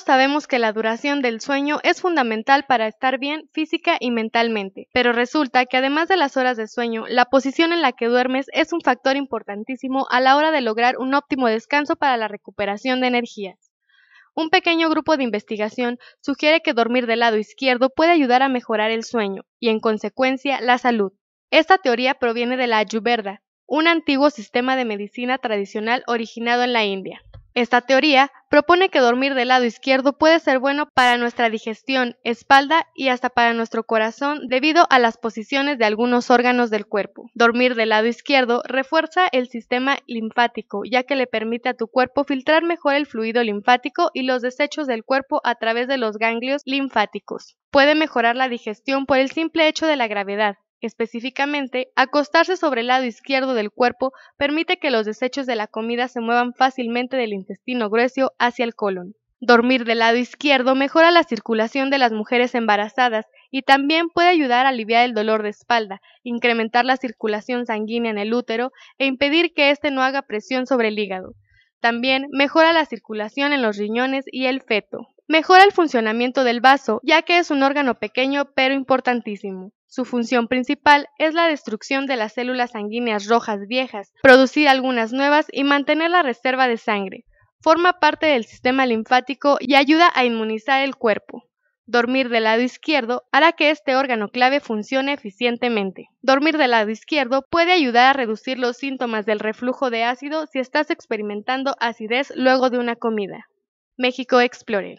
sabemos que la duración del sueño es fundamental para estar bien física y mentalmente, pero resulta que además de las horas de sueño, la posición en la que duermes es un factor importantísimo a la hora de lograr un óptimo descanso para la recuperación de energías. Un pequeño grupo de investigación sugiere que dormir del lado izquierdo puede ayudar a mejorar el sueño y, en consecuencia, la salud. Esta teoría proviene de la Ayurveda, un antiguo sistema de medicina tradicional originado en la India. Esta teoría propone que dormir del lado izquierdo puede ser bueno para nuestra digestión, espalda y hasta para nuestro corazón debido a las posiciones de algunos órganos del cuerpo. Dormir del lado izquierdo refuerza el sistema linfático, ya que le permite a tu cuerpo filtrar mejor el fluido linfático y los desechos del cuerpo a través de los ganglios linfáticos. Puede mejorar la digestión por el simple hecho de la gravedad, Específicamente, acostarse sobre el lado izquierdo del cuerpo permite que los desechos de la comida se muevan fácilmente del intestino grueso hacia el colon. Dormir del lado izquierdo mejora la circulación de las mujeres embarazadas y también puede ayudar a aliviar el dolor de espalda, incrementar la circulación sanguínea en el útero e impedir que éste no haga presión sobre el hígado. También mejora la circulación en los riñones y el feto. Mejora el funcionamiento del vaso, ya que es un órgano pequeño pero importantísimo. Su función principal es la destrucción de las células sanguíneas rojas viejas, producir algunas nuevas y mantener la reserva de sangre. Forma parte del sistema linfático y ayuda a inmunizar el cuerpo. Dormir del lado izquierdo hará que este órgano clave funcione eficientemente. Dormir del lado izquierdo puede ayudar a reducir los síntomas del reflujo de ácido si estás experimentando acidez luego de una comida. México Explorer.